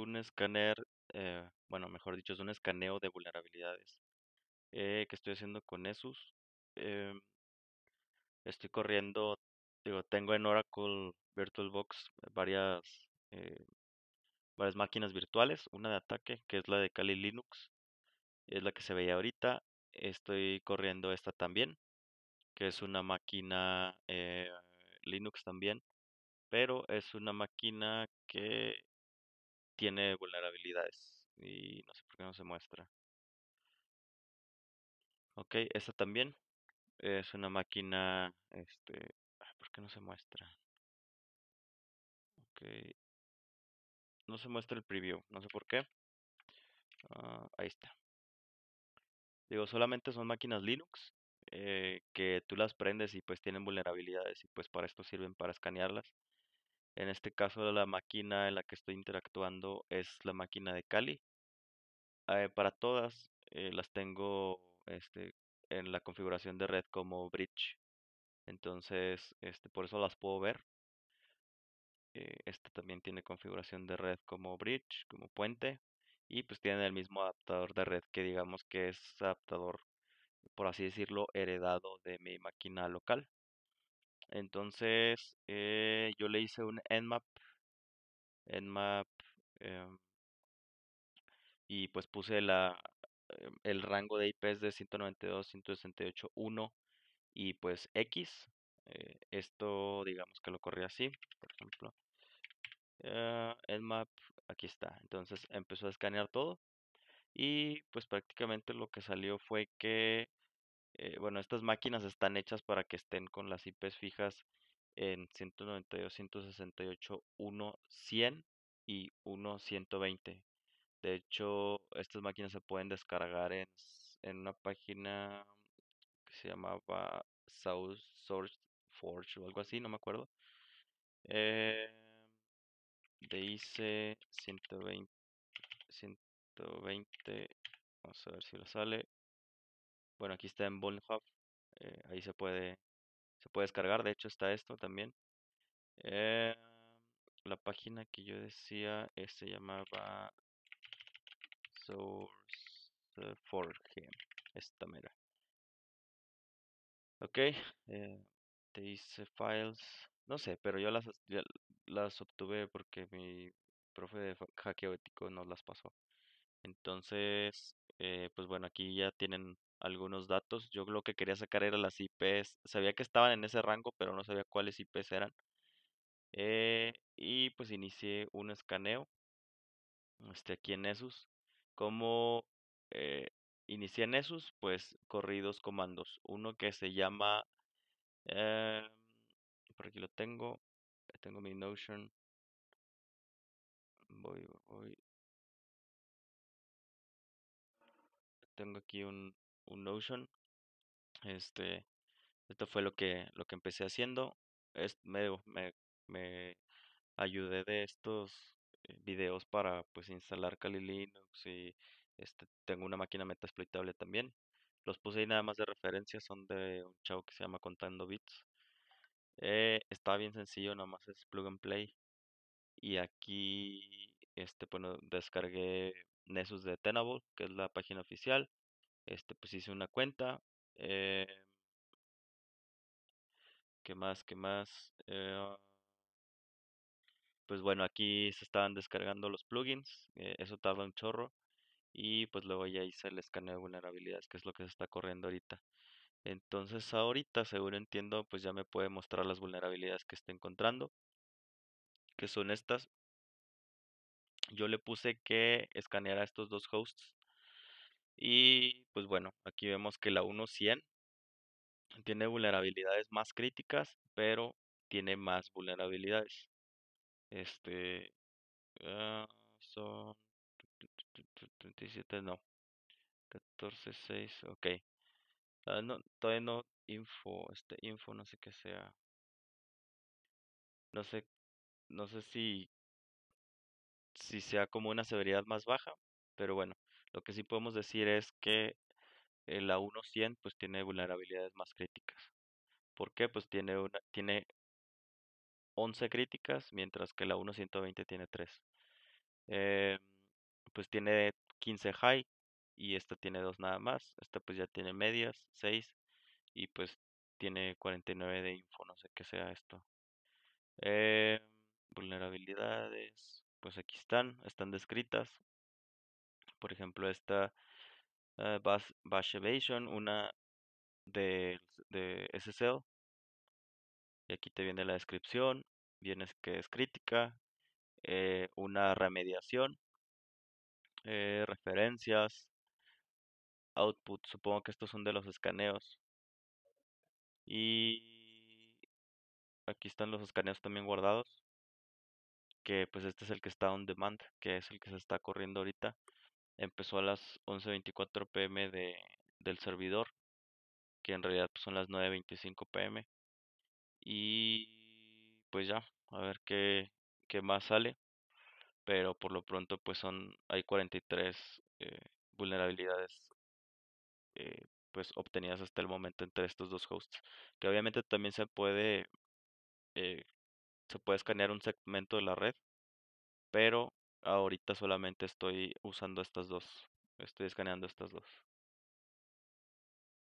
un escáner, eh, bueno, mejor dicho, es un escaneo de vulnerabilidades eh, que estoy haciendo con esos. Em, estoy corriendo, digo, tengo en Oracle VirtualBox varias, eh, varias máquinas virtuales, una de ataque, que es la de Kali Linux, es la que se veía ahorita. Estoy corriendo esta también, que es una máquina Linux también, pero es una máquina que tiene vulnerabilidades y no sé por qué no se muestra. Ok, esta también es una máquina, este, ¿por qué no se muestra? Ok, no se muestra el preview, no sé por qué. Ah, ahí está. Digo, solamente son máquinas Linux eh, que tú las prendes y pues tienen vulnerabilidades y pues para esto sirven para escanearlas en este caso, la máquina en la que estoy interactuando es la máquina de Cali eh, para todas eh, las tengo este, en la configuración de red como bridge. Entonces, este, por eso las puedo ver. Esta eh, este también tiene configuración de red como bridge, como puente. Y pues tiene el mismo adaptador de red que digamos que es adaptador, por así decirlo, heredado de mi máquina local. Entonces, eh, yo le hice un endmap nmap, em, y pues puse la, em, el rango de IPs de 192.168.1 y pues X. Eh, esto, digamos que lo corrí así, por ejemplo. endmap eh, aquí está. Entonces empezó a escanear todo. Y pues prácticamente lo que salió fue que eh, bueno, estas máquinas están hechas para que estén con las IPs fijas en 192.168.1.100 y 1.120 120. De hecho, estas máquinas se pueden descargar en, en una página que se llamaba South Source o algo así, no me acuerdo. Eh, de IC 120, 120, vamos a ver si lo sale, bueno, aquí está en Bonhoeff. Eh, ahí se puede, se puede descargar. De hecho, está esto también. Eh, la página que yo decía eh, se llamaba SourceForge. Esta mera. Ok, te hice files. No sé, pero yo las, las obtuve porque mi profe de hackeo ético nos las pasó. Entonces, pues bueno, aquí ya tienen algunos datos. Yo lo que quería sacar era las IPs. Sabía que estaban en ese rango, pero no sabía cuáles IPs eran. Eh, y pues inicié un escaneo este, aquí en esos Como eh, inicié en Esos pues corrí dos comandos. Uno que se llama... Eh, por aquí lo tengo. Tengo mi Notion. Voy, voy. Tengo aquí un, un Notion. Este, esto fue lo que, lo que empecé haciendo. Es, me, me, me ayudé de estos vídeos eh, videos para pues instalar Kali Linux y este, tengo una máquina meta exploitable también. Los puse ahí nada más de referencia, son de un chavo que se llama Contando Bits. Eh, está bien sencillo, nada más es plug and play. Y aquí, este, bueno, descargué Nessus de Tenable, que es la página oficial. Este, pues hice una cuenta. Que eh, ¿Qué más? ¿Qué más? Eh, ah, pues bueno, aquí se estaban descargando los plugins. Eh, eso tarda un chorro. Y pues luego ya hice el escaneo de vulnerabilidades, que es lo que se está corriendo ahorita. Entonces ahorita, seguro entiendo, pues ya me puede mostrar las vulnerabilidades que está encontrando, que son estas. Yo le puse que escaneara estos dos hosts y pues bueno, aquí vemos que la 1100 tiene vulnerabilidades más críticas, pero tiene más vulnerabilidades. Este ah, son 37, no. 14, 6, ok. Ah, no, todavía no info, este info no sé qué sea. No sé, no sé si, si sea como una severidad más baja, pero bueno, lo que sí podemos decir es que la 1.100 pues tiene vulnerabilidades más críticas. ¿Por qué? Pues tiene, una, tiene 11 críticas, mientras que la 1.120 tiene 3. Eh, pues tiene 15 high y esta tiene 2 nada más. Esta pues ya tiene medias, 6 y pues tiene 49 de info, no sé qué sea esto. Eh, vulnerabilidades, pues aquí están, están descritas, por ejemplo, esta eh, Bash, Evasion, una de, SSL. Y aquí te viene la descripción, vienes que es crítica, eh, una remediación, eh, referencias, output, supongo que estos son de los escaneos. Y aquí están los escaneos también guardados, que pues este es el que está on demand, que es el que se está corriendo ahorita empezó a las 11.24 pm de, del servidor, que en realidad pues, son las 9.25 pm. Y pues ya, a ver qué, qué más sale. Pero por lo pronto pues son, hay 43 eh, vulnerabilidades eh, pues obtenidas hasta el momento entre estos dos hosts. Que obviamente también se puede, eh, se puede escanear un segmento de la red, pero Ahorita solamente estoy usando estas dos. Estoy escaneando estas dos.